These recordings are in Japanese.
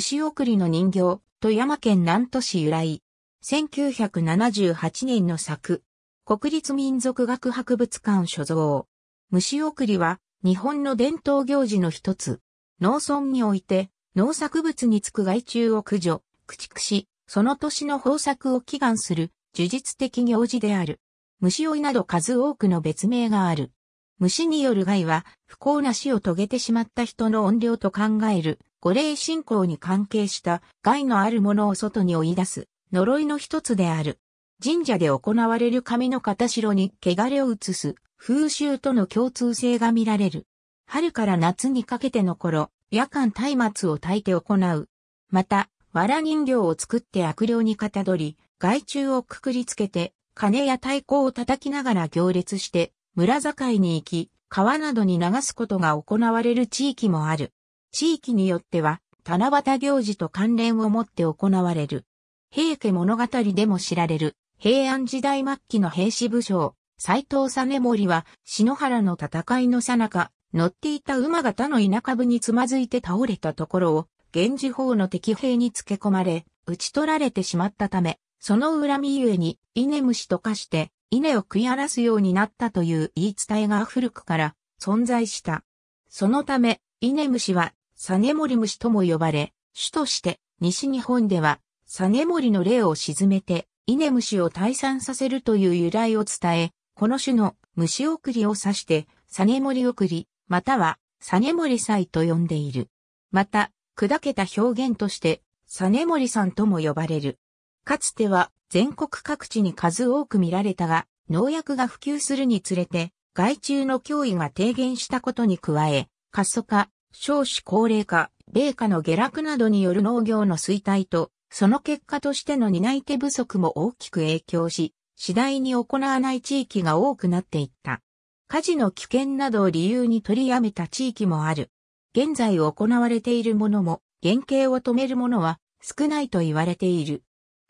虫送りの人形、富山県南都市由来。1978年の作。国立民族学博物館所蔵。虫送りは、日本の伝統行事の一つ。農村において、農作物につく害虫を駆除、駆逐し、その年の豊作を祈願する、呪術的行事である。虫追いなど数多くの別名がある。虫による害は、不幸な死を遂げてしまった人の怨霊と考える五霊信仰に関係した害のあるものを外に追い出す呪いの一つである。神社で行われる神の片代に汚れを移す風習との共通性が見られる。春から夏にかけての頃、夜間松明を焚いて行う。また、藁人形を作って悪霊にかたどり、害虫をくくりつけて、金や太鼓を叩きながら行列して、村境に行き、川などに流すことが行われる地域もある。地域によっては、七夕行事と関連を持って行われる。平家物語でも知られる、平安時代末期の兵士武将、斎藤実盛は、篠原の戦いの最中、乗っていた馬型の田舎部につまずいて倒れたところを、源氏法の敵兵につけ込まれ、打ち取られてしまったため、その恨みゆえに、稲虫と化して、稲を食い荒らすようになったという言い伝えが古くから存在した。そのため、稲虫はサネモリ虫とも呼ばれ、種として西日本ではサネモリの霊を沈めて稲虫を退散させるという由来を伝え、この種の虫送りを指してサネモリ送り、またはサネモリ祭と呼んでいる。また、砕けた表現としてサネモリさんとも呼ばれる。かつては全国各地に数多く見られたが、農薬が普及するにつれて、害虫の脅威が低減したことに加え、過疎化、少子高齢化、米価の下落などによる農業の衰退と、その結果としての担い手不足も大きく影響し、次第に行わない地域が多くなっていった。火事の危険などを理由に取りやめた地域もある。現在行われているものも、原型を止めるものは少ないと言われている。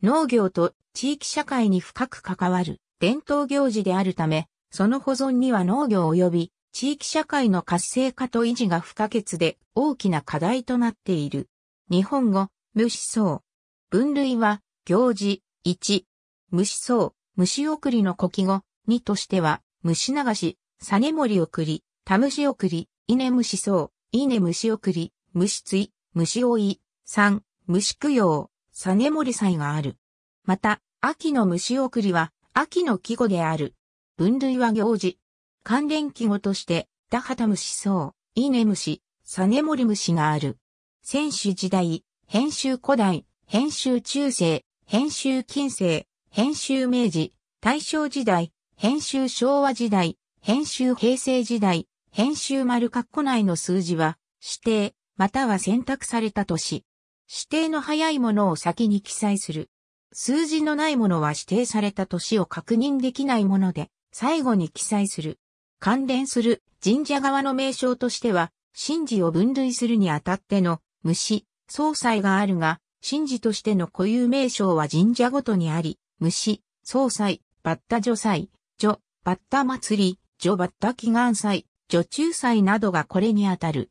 農業と地域社会に深く関わる伝統行事であるため、その保存には農業及び地域社会の活性化と維持が不可欠で大きな課題となっている。日本語、無思想。分類は、行事、1、無思想、虫送りの古記語、2としては、虫流し、サネモリ送り、タムシ送り、イネ虫草、イネ虫送り、虫追、虫追い、3、虫供養、サネモリ祭がある。また、秋の虫送りは、秋の季語である。分類は行事、関連記号として、田畑虫草、イネムシ、サネモリムシがある。選手時代、編集古代、編集中世、編集近世、編集明治、大正時代、編集昭和時代、編集平成時代、編集丸括弧内の数字は、指定、または選択された年。指定の早いものを先に記載する。数字のないものは指定された年を確認できないもので、最後に記載する。関連する神社側の名称としては、神事を分類するにあたっての虫、総裁があるが、神事としての固有名称は神社ごとにあり、虫、総裁、バッタ女祭、女、バッタ祭り、女バッタ祈願祭、女中祭などがこれにあたる。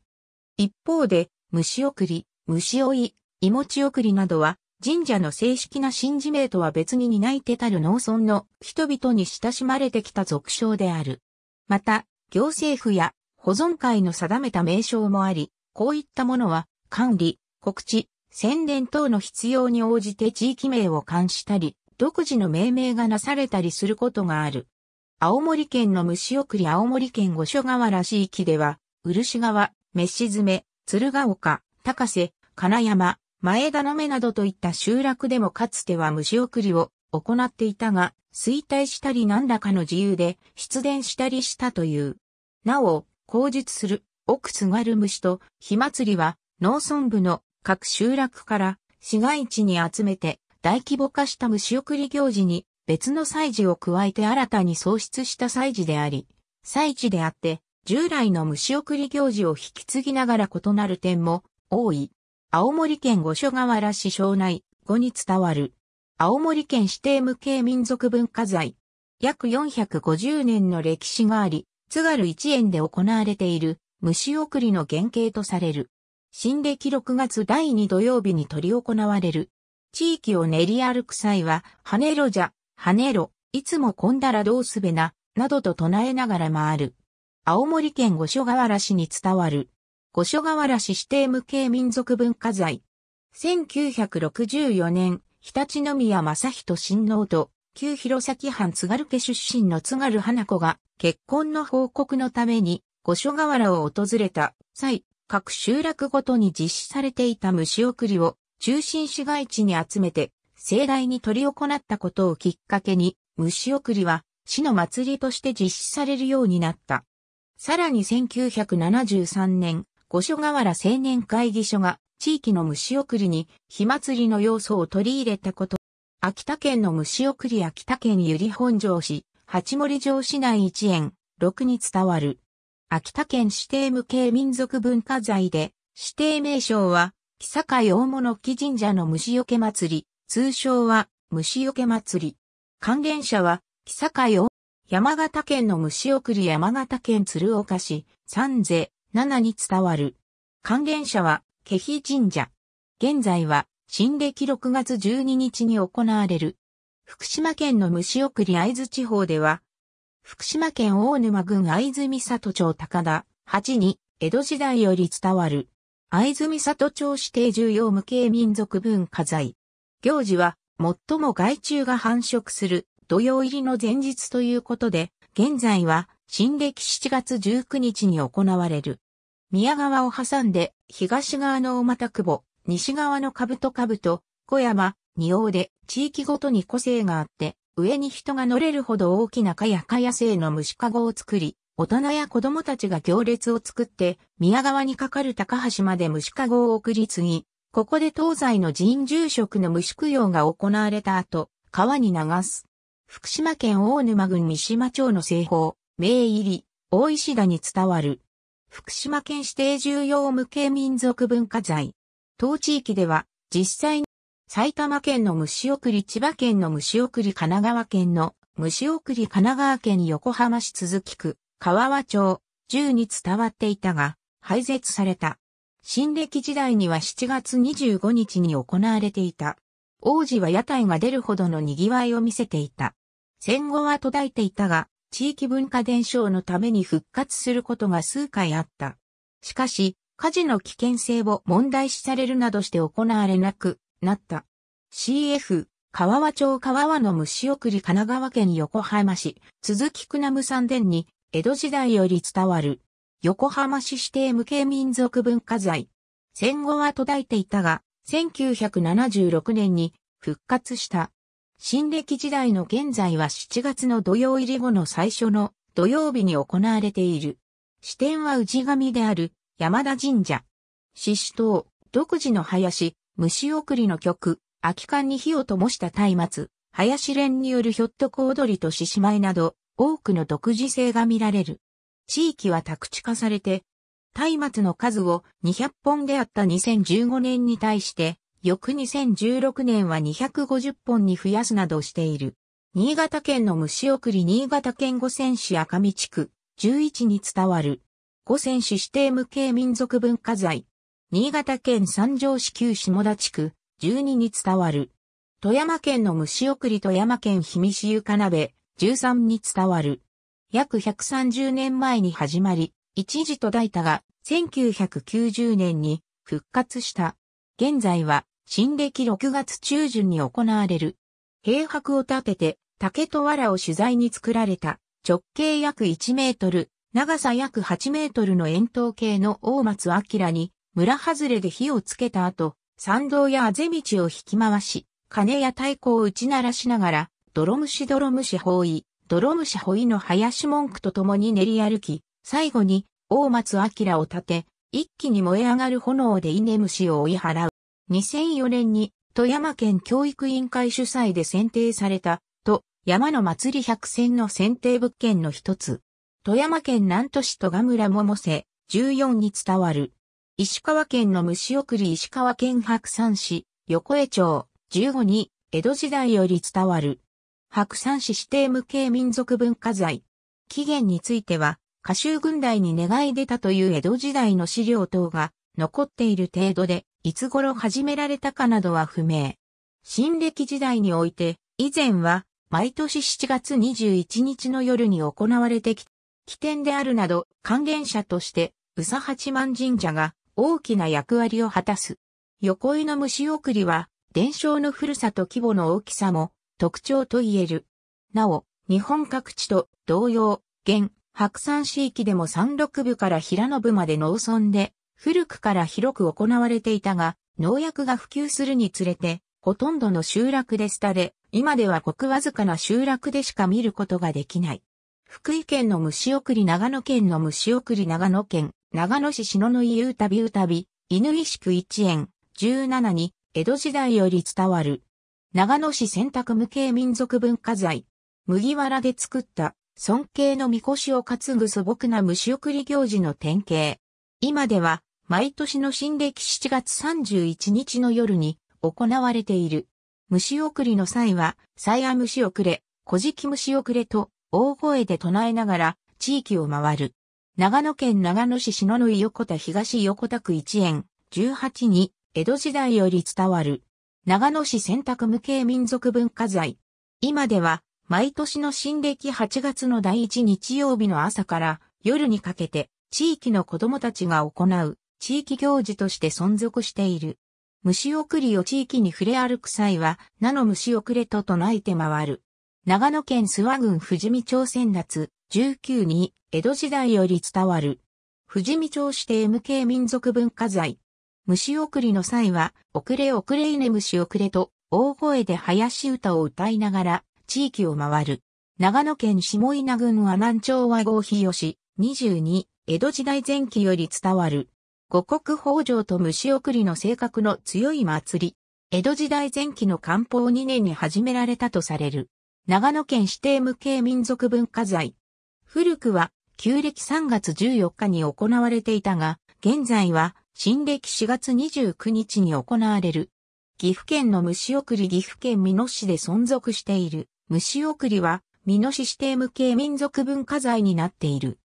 一方で、虫送り、虫追い、命送りなどは、神社の正式な神事名とは別に担い手たる農村の人々に親しまれてきた俗称である。また、行政府や保存会の定めた名称もあり、こういったものは管理、告知、宣伝等の必要に応じて地域名を冠したり、独自の命名がなされたりすることがある。青森県の虫送り青森県五所川しい域では、漆川、メッシ詰め、鶴岡、高瀬、金山、前田の目などといった集落でもかつては虫送りを行っていたが、衰退したり何らかの自由で出電したりしたという。なお、口述する奥津軽虫と火祭りは農村部の各集落から市街地に集めて大規模化した虫送り行事に別の祭事を加えて新たに創出した祭事であり、祭事であって従来の虫送り行事を引き継ぎながら異なる点も多い。青森県五所川原市庄内後に伝わる青森県指定無形民族文化財。約450年の歴史があり、津軽一円で行われている虫送りの原型とされる。新暦6月第2土曜日に取り行われる。地域を練り歩く際は、跳ねろじゃ、跳ねろ、いつも混んだらどうすべな、などと唱えながら回る。青森県五所川原市に伝わる。五所川原市指定無形民族文化財。1964年、常陸宮正人親王と、旧弘前藩津軽家出身の津軽花子が、結婚の報告のために、五所川原を訪れた際、各集落ごとに実施されていた虫送りを中心市街地に集めて盛大に取り行ったことをきっかけに虫送りは市の祭りとして実施されるようになった。さらに1973年、五所川原青年会議所が地域の虫送りに、火祭りの要素を取り入れたこと。秋田県の虫送り秋田県由利本城市、八森城市内一円、六に伝わる。秋田県指定無形民族文化財で、指定名称は、木坂大物木神社の虫よけ祭り、通称は、虫よけ祭り。関連者は、木坂大山形県の虫送り山形県鶴岡市、三世、七に伝わる。関連者は、ケヒ神社。現在は、新暦6月12日に行われる。福島県の虫送り合津地方では、福島県大沼郡合津美里町高田8に江戸時代より伝わる、合津美里町指定重要無形民族文化財。行事は、最も害虫が繁殖する土曜入りの前日ということで、現在は新暦7月19日に行われる。宮川を挟んで、東側の大又久保、西側の兜兜、小山、仁王で、地域ごとに個性があって、上に人が乗れるほど大きなかやかや製の虫かごを作り、大人や子供たちが行列を作って、宮川にかかる高橋まで虫かごを送り継ぎ、ここで東西の人住職の虫供養が行われた後、川に流す。福島県大沼郡三島町の西方、名入り、大石田に伝わる、福島県指定重要無形民族文化財。当地域では、実際に埼玉県の虫送り、千葉県の虫送り、神奈川県の虫送り、神奈川県横浜市鈴木区、川和町、銃に伝わっていたが、廃絶された。新暦時代には7月25日に行われていた。王子は屋台が出るほどの賑わいを見せていた。戦後は途絶えていたが、地域文化伝承のために復活することが数回あった。しかし、火事の危険性を問題視されるなどして行われなくなった。CF、川和町川和の虫送り神奈川県横浜市、鈴木くなむ三殿に、江戸時代より伝わる、横浜市指定無形民族文化財。戦後は途絶えていたが、1976年に復活した。新暦時代の現在は7月の土曜入り後の最初の土曜日に行われている。支店は氏神である山田神社。獅子島、独自の林、虫送りの曲、空き缶に火を灯した松明、林連によるひょっとこ踊りと獅子舞など、多くの独自性が見られる。地域は宅地化されて、松明の数を200本であった2015年に対して、翌2016年は250本に増やすなどしている。新潟県の虫送り新潟県五泉市赤見地区11に伝わる。五泉市指定無形民族文化財。新潟県三条市旧下田地区12に伝わる。富山県の虫送り富山県氷見市床鍋13に伝わる。約130年前に始まり、一時途絶えたが、1990年に復活した。現在は新暦6月中旬に行われる。平白を立てて、竹と藁を取材に作られた、直径約1メートル、長さ約8メートルの円筒形の大松明に、村外れで火をつけた後、参道やあぜ道を引き回し、鐘や太鼓を打ち鳴らしながら、泥虫泥虫包囲、泥虫包囲の林文句と共に練り歩き、最後に、大松明を立て、一気に燃え上がる炎で稲虫を追い払う。2004年に富山県教育委員会主催で選定された、と、山の祭り百選の選定物件の一つ。富山県南都市戸賀村桃瀬14に伝わる。石川県の虫送り石川県白山市横江町15に江戸時代より伝わる。白山市指定無形民族文化財。起源については、歌集軍代に願い出たという江戸時代の資料等が残っている程度で、いつ頃始められたかなどは不明。新暦時代において、以前は、毎年7月21日の夜に行われてき、起点であるなど、関連者として、宇佐八幡神社が大きな役割を果たす。横井の虫送りは、伝承の古さと規模の大きさも特徴と言える。なお、日本各地と同様、現、白山市域でも山陸部から平野部まで農村で古くから広く行われていたが、農薬が普及するにつれて、ほとんどの集落で廃れ、今ではごくわずかな集落でしか見ることができない。福井県の虫送り長野県の虫送り長野県、長野市篠の井うたびうたび、犬石区一園、17に、江戸時代より伝わる。長野市選択無形民族文化財。麦わらで作った、尊敬のみこしを担ぐ素朴な虫送り行事の典型。今では、毎年の新暦7月31日の夜に行われている。虫送りの際は、サイア虫送れ、小敷虫送れと大声で唱えながら地域を回る。長野県長野市篠野横田東横田区一円18に江戸時代より伝わる長野市選択無形民族文化財。今では毎年の新暦8月の第1日曜日の朝から夜にかけて地域の子供たちが行う地域行事として存続している。虫送りを地域に触れ歩く際は、名の虫送れと唱えて回る。長野県諏訪郡富士見町先夏19に江戸時代より伝わる。富士見町指定無形民族文化財。虫送りの際は、遅れ遅れ稲虫遅れと、大声で林歌を歌いながら、地域を回る。長野県下稲郡阿南町和合日吉、22、江戸時代前期より伝わる。五穀豊穣と虫送りの性格の強い祭り。江戸時代前期の漢方2年に始められたとされる。長野県指定無形民族文化財。古くは、旧暦3月14日に行われていたが、現在は、新暦4月29日に行われる。岐阜県の虫送り岐阜県美濃市で存続している。虫送りは、美濃市指定無形民族文化財になっている。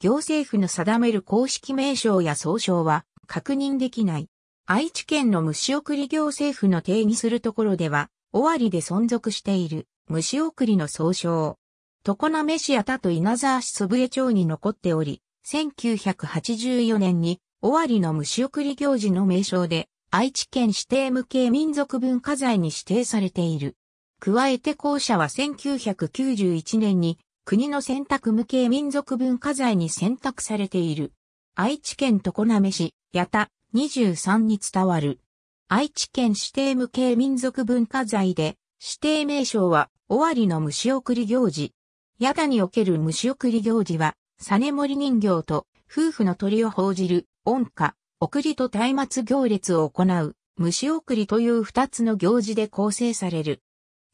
行政府の定める公式名称や総称は確認できない。愛知県の虫送り行政府の定義するところでは、尾張で存続している虫送りの総称。常滑市や田と稲沢市祖父江町に残っており、1984年に尾張の虫送り行事の名称で愛知県指定無形民族文化財に指定されている。加えて校舎は1991年に国の選択無形民族文化財に選択されている。愛知県常滑市、八田23に伝わる。愛知県指定無形民族文化財で、指定名称は、尾張の虫送り行事。八田における虫送り行事は、サネモリ人形と夫婦の鳥を報じる、恩歌、送りと松明行列を行う、虫送りという二つの行事で構成される。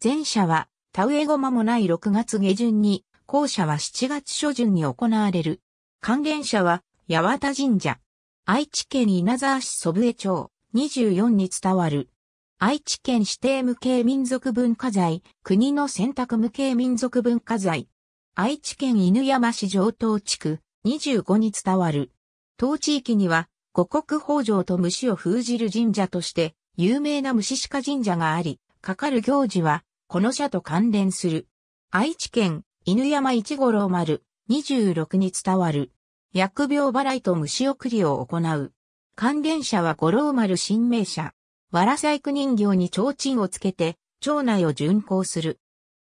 前者は田植えごまもない6月下旬に、後者は7月初旬に行われる。還元者は八幡神社。愛知県稲沢市祖父江町24に伝わる。愛知県指定無形民族文化財、国の選択無形民族文化財。愛知県犬山市上東地区25に伝わる。当地域には五国宝城と虫を封じる神社として有名な虫鹿神社があり、かかる行事はこの社と関連する。愛知県犬山一五郎丸26に伝わる。薬病払いと虫送りを行う。関連者は五郎丸新名社。わら細工人形に提灯をつけて、町内を巡行する。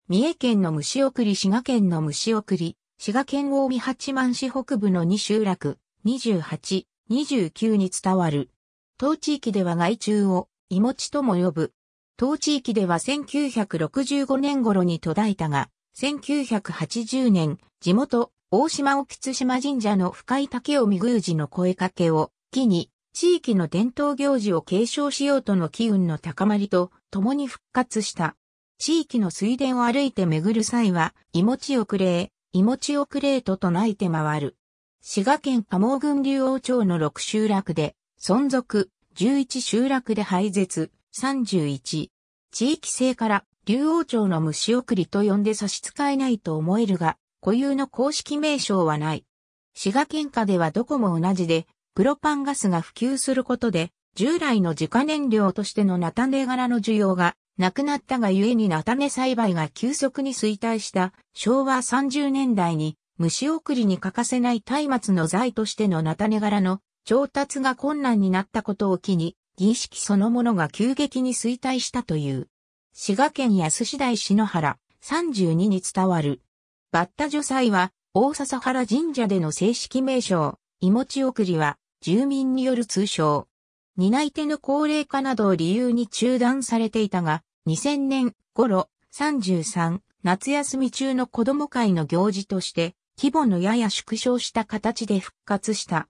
三重県の虫送り、滋賀県の虫送り、滋賀県大見八幡市北部の二集落、28、29に伝わる。当地域では害虫を、いもちとも呼ぶ。当地域では1965年頃に途絶えたが、1980年、地元、大島沖津島神社の深い竹を見宮司の声かけを、機に、地域の伝統行事を継承しようとの機運の高まりと、共に復活した。地域の水田を歩いて巡る際は、いもちをくれ、いもちをくれと唱えて回る。滋賀県加茂郡竜王町の六集落で、存続、11集落で廃絶、31。地域性から竜王朝の虫送りと呼んで差し支えないと思えるが、固有の公式名称はない。滋賀県下ではどこも同じで、プロパンガスが普及することで、従来の自家燃料としての菜種柄の需要がなくなったがゆえに菜種栽培が急速に衰退した昭和30年代に虫送りに欠かせない松明の材としての菜種柄の調達が困難になったことを機に、儀式そのものが急激に衰退したという。滋賀県安市大篠原32に伝わる。バッタ女祭は、大笹原神社での正式名称、いもち送りは、住民による通称。担い手の高齢化などを理由に中断されていたが、2000年頃、33、夏休み中の子供会の行事として、規模のやや縮小した形で復活した。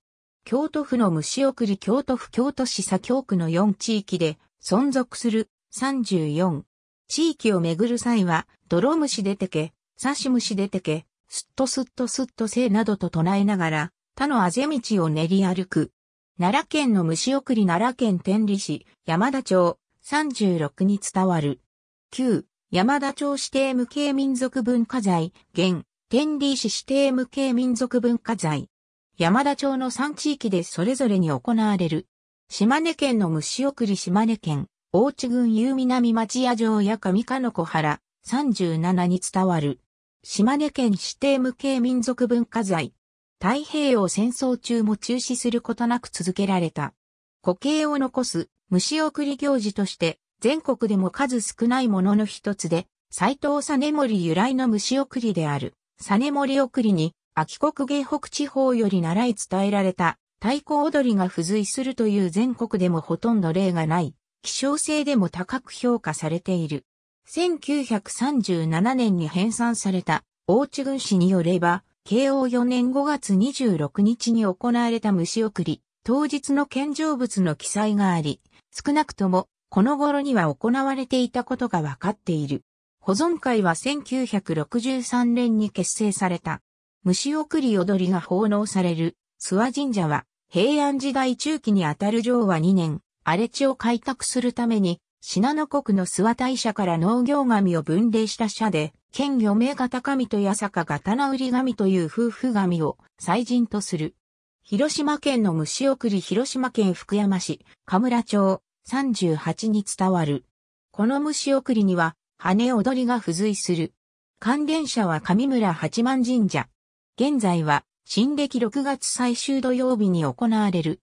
京都府の虫送り京都府京都市左京区の4地域で存続する34。地域を巡る際は、泥虫出てけ、刺し虫出てけ、すっとすっとすっとせいなどと唱えながら、他のあぜ道を練り歩く。奈良県の虫送り奈良県天理市、山田町、36に伝わる。9、山田町指定無形民族文化財、現、天理市指定無形民族文化財。山田町の3地域でそれぞれに行われる。島根県の虫送り島根県、大地郡有南町屋城や上鹿の小原37に伝わる。島根県指定無形民族文化財。太平洋戦争中も中止することなく続けられた。固形を残す虫送り行事として全国でも数少ないものの一つで、斎藤実森由来の虫送りである、実森送りに秋国芸北地方より習い伝えられた太鼓踊りが付随するという全国でもほとんど例がない、希少性でも高く評価されている。1937年に編纂された大地軍師によれば、慶応4年5月26日に行われた虫送り、当日の献上物の記載があり、少なくともこの頃には行われていたことがわかっている。保存会は1963年に結成された。虫送り踊りが奉納される、諏訪神社は、平安時代中期にあたる上和2年、荒れ地を開拓するために、信濃国の諏訪大社から農業神を分類した社で、県魚名型神と八坂刀売り神という夫婦神を祭神とする。広島県の虫送り広島県福山市、河村町、38に伝わる。この虫送りには、羽踊りが付随する。関連者は上村八幡神社、現在は、新暦6月最終土曜日に行われる。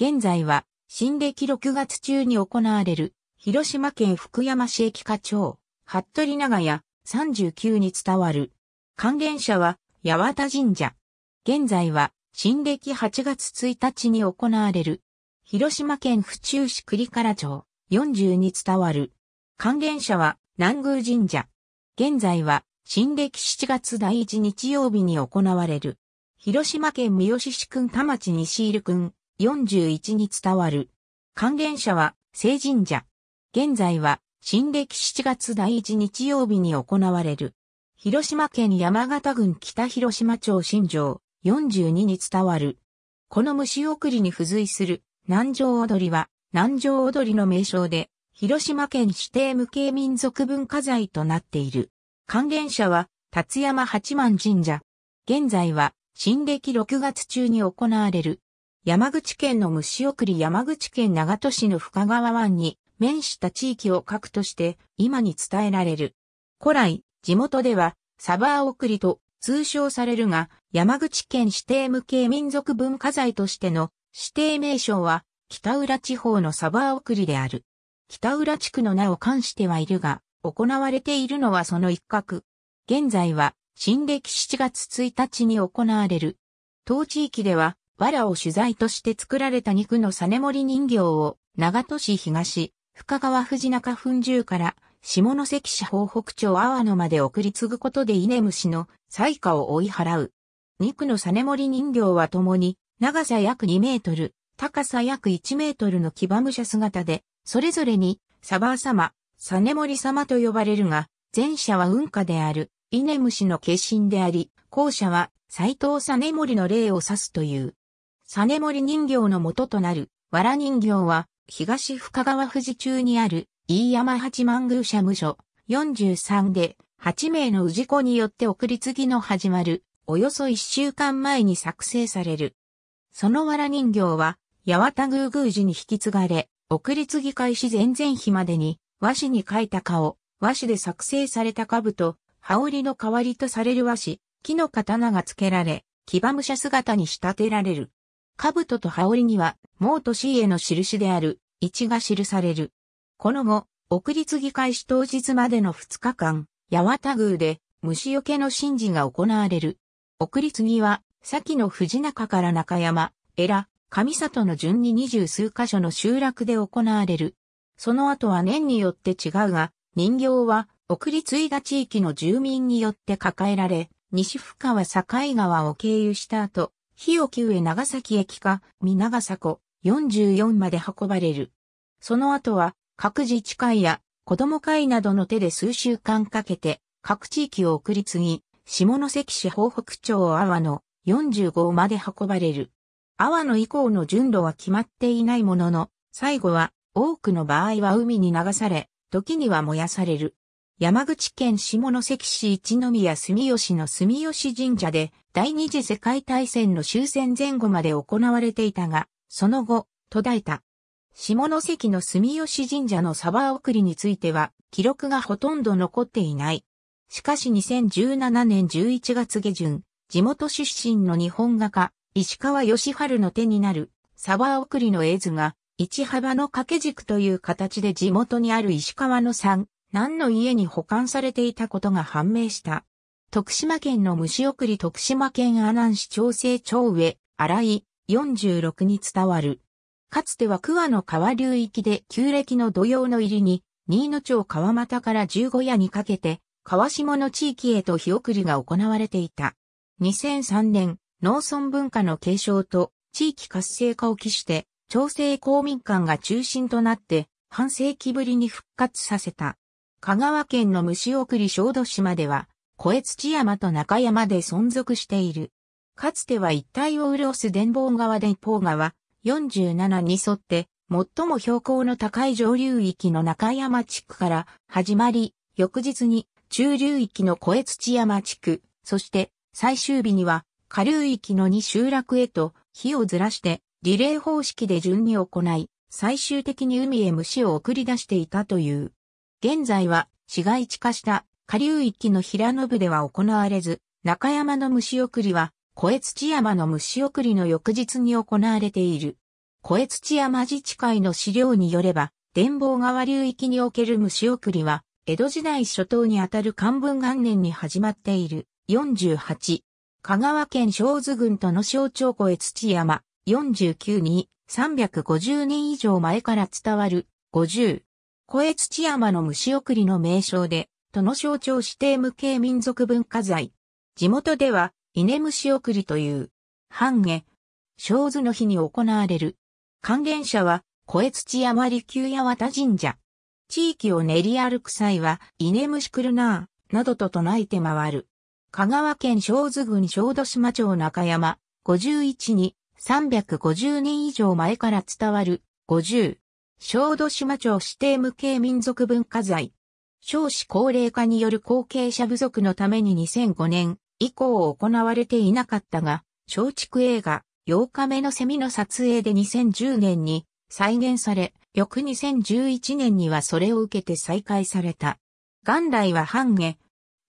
現在は、新暦6月中に行われる、広島県福山市駅課長、服部長屋、39に伝わる。関連者は、八幡神社。現在は、新暦8月1日に行われる。広島県府中市栗原町、40に伝わる。関連者は、南宮神社。現在は、新暦7月第1日曜日に行われる。広島県三好市君田町西入君41に伝わる。関連者は聖神社。現在は新暦7月第1日曜日に行われる。広島県山形郡北広島町新城42に伝わる。この虫送りに付随する南城踊りは南城踊りの名称で広島県指定無形民族文化財となっている。関連者は、辰山八幡神社。現在は、新暦6月中に行われる。山口県の虫送り山口県長門市の深川湾に面した地域を核として今に伝えられる。古来、地元ではサバー送りと通称されるが、山口県指定無形民族文化財としての指定名称は北浦地方のサバー送りである。北浦地区の名を冠してはいるが、行われているのはその一角。現在は、新暦7月1日に行われる。当地域では、藁を取材として作られた肉の実盛人形を、長門市東、深川藤中粉中から、下関市方北町阿波野まで送り継ぐことで稲虫の災禍を追い払う。肉の実盛人形は共に、長さ約2メートル、高さ約1メートルの騎馬武者姿で、それぞれに、サバー様、サネモリ様と呼ばれるが、前者は運下である、イネムシの化身であり、後者は斎藤サネモリの霊を指すという。サネモリ人形の元となる、藁人形は、東深川富士中にある、飯山八幡宮社務所、43で、8名の氏子によって送り継ぎの始まる、およそ1週間前に作成される。その藁人形は、八幡宮宮寺に引き継がれ、送り継ぎ開始前々日までに、和紙に書いた顔、和紙で作成された兜、羽織の代わりとされる和紙、木の刀が付けられ、騎馬武者姿に仕立てられる。兜と羽織には、毛と氏への印である、一が記される。この後、送り継ぎ開始当日までの2日間、八幡宮で虫除けの神事が行われる。送り継ぎは、先の藤中から中山、エラ、上里の順に二十数箇所の集落で行われる。その後は年によって違うが、人形は送り継いだ地域の住民によって抱えられ、西深川境川を経由した後、日置上長崎駅か、見長迫44まで運ばれる。その後は、各自治会や子供会などの手で数週間かけて、各地域を送り継ぎ、下関市北北町阿波の45まで運ばれる。阿波の以降の順路は決まっていないものの、最後は多くの場合は海に流され、時には燃やされる。山口県下関市一宮住吉の住吉神社で第二次世界大戦の終戦前後まで行われていたが、その後、途絶えた。下関の住吉神社の鯖送りについては、記録がほとんど残っていない。しかし2017年11月下旬、地元出身の日本画家、石川義春の手になる、鯖送りの絵図が市幅の掛け軸という形で地元にある石川の山、何の家に保管されていたことが判明した。徳島県の虫送り徳島県阿南市長生町上、荒井46に伝わる。かつては桑の川流域で旧暦の土曜の入りに、新野町川又から十五夜にかけて、川下の地域へと日送りが行われていた。2003年、農村文化の継承と地域活性化を期して、朝鮮公民館が中心となって半世紀ぶりに復活させた。香川県の虫送り小豆島では、小江土山と中山で存続している。かつては一帯を潤す伝房川伝法川47に沿って、最も標高の高い上流域の中山地区から始まり、翌日に中流域の小江土山地区、そして最終日には下流域の2集落へと火をずらしてリレー方式で順に行い、最終的に海へ虫を送り出していたという。現在は市街地化した下流域の平野部では行われず、中山の虫送りは、小土山の虫送りの翌日に行われている。小土山自治会の資料によれば、伝望川流域における虫送りは、江戸時代初頭にあたる漢文元年に始まっている。48。香川県小津郡との象徴小江土山、49に350年以上前から伝わる50。小江土山の虫送りの名称で、都の象徴指定無形民族文化財。地元では、稲虫送りという、半下、小図の日に行われる。還元者は、小江土山利休八幡神社。地域を練り歩く際は、稲虫来るなぁ、などと唱えて回る。香川県小津郡小豆島町中山、51に350年以上前から伝わる50、小豆島町指定無形民族文化財。少子高齢化による後継者不足のために2005年以降行われていなかったが、松竹映画8日目のセミの撮影で2010年に再現され、翌2011年にはそれを受けて再開された。元来は半下、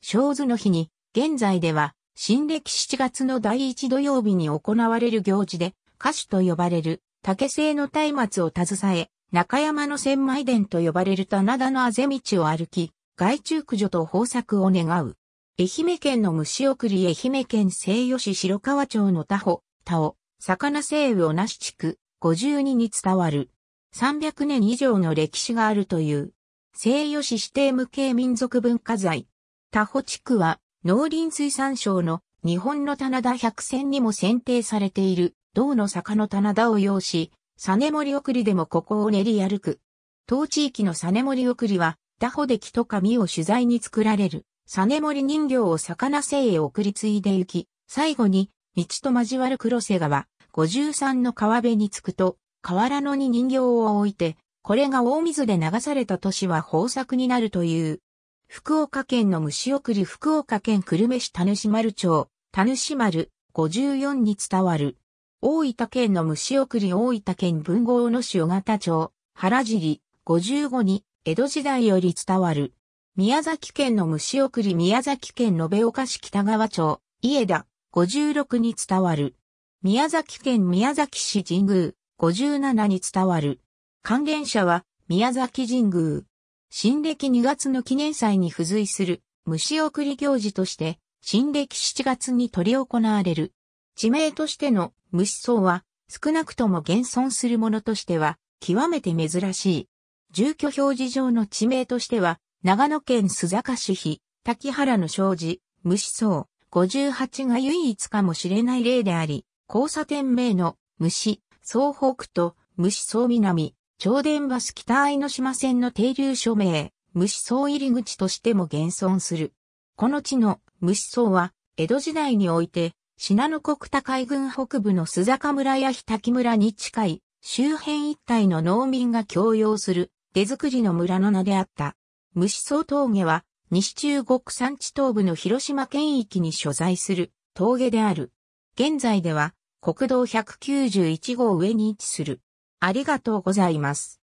小図の日に、現在では新暦7月の第一土曜日に行われる行事で、歌手と呼ばれる竹製の松明を携え、中山の千枚殿と呼ばれる棚田のあぜ道を歩き、害虫駆除と豊作を願う。愛媛県の虫送り愛媛県西予市白川町の田穂、田尾、魚西宇をなし地区、52に伝わる。300年以上の歴史があるという、西予市指定無形民族文化財。田穂地区は、農林水産省の日本の棚田百選にも選定されている、銅の坂の棚田を要し、サネモリ送りでもここを練り歩く。当地域のサネモリ送りは、ダホで木と紙を取材に作られる、サネモリ人形を魚生へ送り継いで行き、最後に、道と交わる黒瀬川、53の川辺に着くと、河原野に人形を置いて、これが大水で流された都市は豊作になるという、福岡県の虫送り福岡県久留米市田主丸町、田主丸54に伝わる。大分県の虫送り大分県文豪野市尾形町、原尻55に江戸時代より伝わる。宮崎県の虫送り宮崎県延岡市北川町、家田56に伝わる。宮崎県宮崎市神宮57に伝わる。関連者は宮崎神宮、新暦2月の記念祭に付随する虫送り行事として、新暦7月に取り行われる。地名としての虫草は、少なくとも現存するものとしては、極めて珍しい。住居表示上の地名としては、長野県須坂市比、滝原の障子、虫草、58が唯一かもしれない例であり、交差点名の虫、総北と虫総南、超電バス北愛の島線の停留所名、虫想入り口としても現存する。この地の虫想は、江戸時代において、信濃国高海軍北部の須坂村や日滝村に近い、周辺一帯の農民が共用する、手作りの村の名であった。虫想峠は、西中国山地東部の広島県域に所在する峠である。現在では、国道191号上に位置する。ありがとうございます。